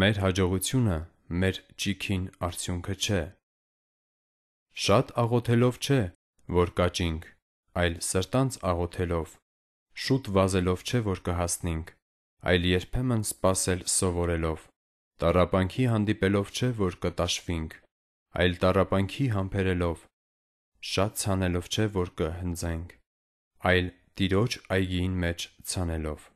Մեր հաջողությունը մեր ճիքին արդյունքը չէ։ Շատ աղոթելով չէ, որ կաճինք, այլ սրտանց աղոթելով, շուտ վազելով չէ, որ կհասնենք, այլ երբեմն սпасել սովորելով, տարապանքի հանդիպելով չէ, որ կտաշվինք, այլ տարապանքի համբերելով, շատ ցանելով չէ, որ կհնձենք, այլ տիրոջ այգին մեջ ցանելով։